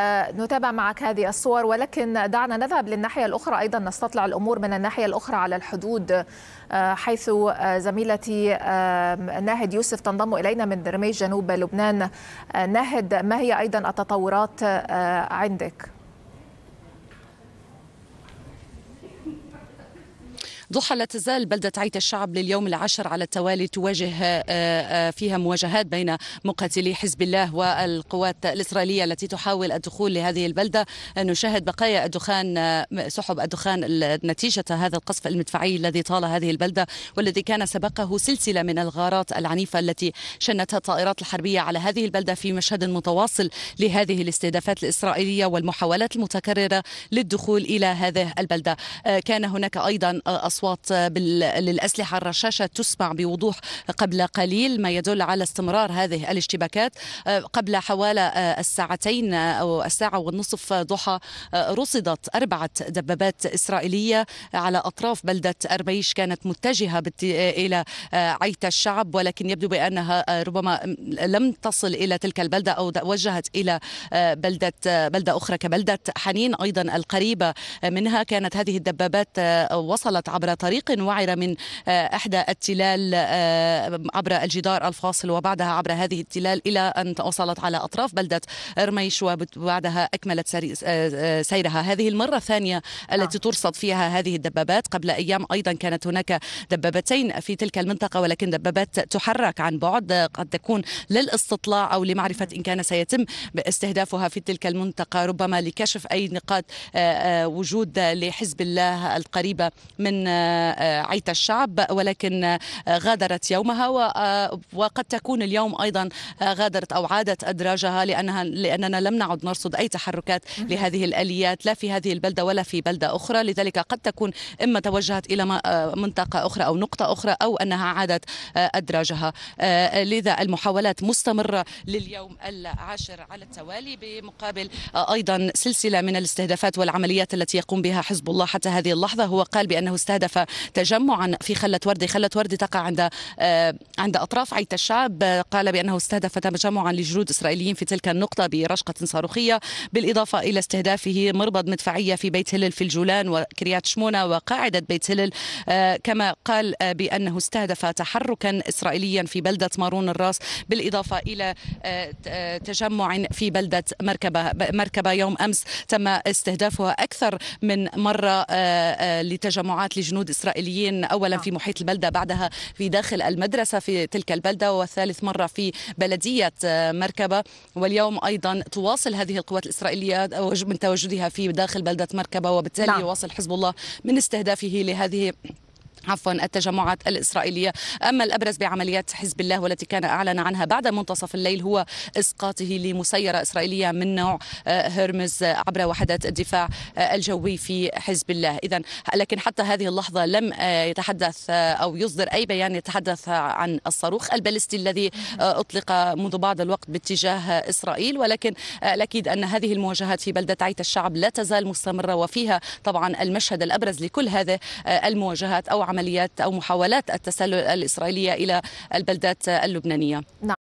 آه، نتابع معك هذه الصور ولكن دعنا نذهب للناحية الأخرى أيضا نستطلع الأمور من الناحية الأخرى على الحدود آه، حيث آه، زميلتي ناهد يوسف تنضم إلينا من درمي جنوب لبنان ناهد ما هي أيضا التطورات عندك؟ ضحى لا تزال بلدة عيت الشعب لليوم العاشر على التوالي تواجه آه، آه، فيها مواجهات بين مقاتلي حزب الله والقوات الإسرائيلية التي تحاول الدخول لهذه البلدة نشاهد بقايا الدخان آه، سحب الدخان نتيجة هذا القصف المدفعي الذي طال هذه البلدة والذي كان سبقه سلسلة من الغارات العنيفة التي شنتها الطائرات الحربية على هذه البلدة في مشهد متواصل لهذه الاستهدافات الإسرائيلية والمحاولات المتكررة للدخول إلى هذه البلدة كان هناك أيضا أصوات الأصوات للأسلحة الرشاشة تسمع بوضوح قبل قليل ما يدل على استمرار هذه الاشتباكات آه، قبل حوالي آه، الساعتين آه، أو الساعة والنصف ضحى رصدت أربعة دبابات إسرائيلية على أطراف بلدة أربيش كانت متجهة إلى عيت الشعب ولكن يبدو بأنها ربما لم تصل إلى تلك البلدة أو وجهت إلى بلدة بلدة أخرى كبلدة حنين أيضا القريبة منها كانت هذه الدبابات وصلت عبر عبر طريق وعر من آه، احدى التلال آه، عبر الجدار الفاصل وبعدها عبر هذه التلال الى ان وصلت على اطراف بلده رميش وبعدها اكملت آه، سيرها هذه المره الثانيه التي نعم. ترصد فيها هذه الدبابات قبل ايام ايضا كانت هناك دبابتين في تلك المنطقه ولكن دبابات تحرك عن بعد قد تكون للاستطلاع او لمعرفه نعم. ان كان سيتم استهدافها في تلك المنطقه ربما لكشف اي نقاط وجود لحزب الله القريبه من آه، عيت الشعب ولكن آه، غادرت يومها آه، وقد تكون اليوم ايضا غادرت او عادت ادراجها لانها لاننا لم نعد نرصد اي تحركات لهذه الاليات لا في هذه البلده ولا في بلده اخرى لذلك قد تكون اما توجهت الى منطقه اخرى او نقطه اخرى او انها عادت ادراجها لذا المحاولات مستمره لليوم العاشر على التوالي بمقابل ايضا سلسله من الاستهدافات والعمليات التي يقوم بها حزب الله حتى هذه اللحظه هو قال بانه استهدف كلف تجمعا في خلة وردي خلة وردي تقع عند آه، عند أطراف عيت الشعب قال بأنه استهدف تجمعا لجنود إسرائيليين في تلك النقطة برشقة صاروخية بالإضافة إلى استهدافه مربض مدفعية في بيت هلل في الجولان وكريات شمونة وقاعدة بيت هلل آه، كما قال آه، بأنه استهدف تحركا إسرائيليا في بلدة مارون الراس بالإضافة إلى تجمع في بلدة مركبة مركبة يوم أمس تم استهدافها أكثر من مرة لتجمعات لجنود جنود إسرائيليين أولا في آه. محيط البلدة بعدها في داخل المدرسة في تلك البلدة وثالث مرة في بلدية آه، مركبة واليوم أيضا تواصل هذه القوات الإسرائيلية آه، من تواجدها في داخل بلدة مركبة وبالتالي نعم. يواصل حزب الله من استهدافه لهذه عفوا التجمعات الإسرائيلية أما الأبرز بعمليات حزب الله والتي كان أعلن عنها بعد منتصف الليل هو إسقاطه لمسيرة إسرائيلية من نوع آه، هرمز عبر وحدة الدفاع آه، الجوي في حزب الله إذا لكن حتى هذه اللحظة لم آه، يتحدث أو يصدر أي بيان يتحدث عن الصاروخ البالستي الذي أطلق منذ بعض الوقت باتجاه إسرائيل ولكن الأكيد أن هذه المواجهات في بلدة عيت الشعب لا تزال مستمرة وفيها طبعا المشهد الأبرز لكل هذه المواجهات أو عمليات أو محاولات التسلل الإسرائيلية إلى البلدات اللبنانية نعم.